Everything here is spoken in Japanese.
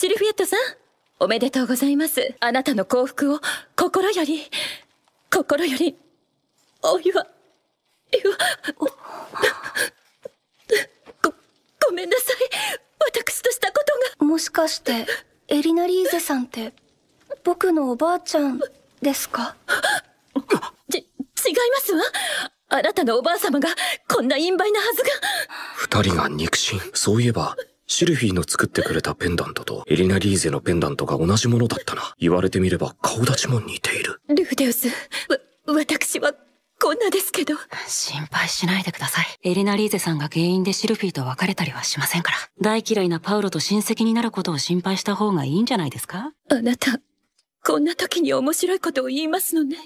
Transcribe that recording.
シルフィエットさんおめでとうございますあなたの幸福を心より心よりお祝いお ごごめんなさい私としたことがもしかしてエリナリーゼさんって僕のおばあちゃんですか ち違いますわあなたのおばあ様がこんな陰梅なはずが二人が肉親そういえばシルフィーの作ってくれたペンダントとエリナ・リーゼのペンダントが同じものだったな。言われてみれば顔立ちも似ている。ルフデウス、わ、私はこんなですけど。心配しないでください。エリナ・リーゼさんが原因でシルフィーと別れたりはしませんから。大嫌いなパウロと親戚になることを心配した方がいいんじゃないですかあなた、こんな時に面白いことを言いますのね。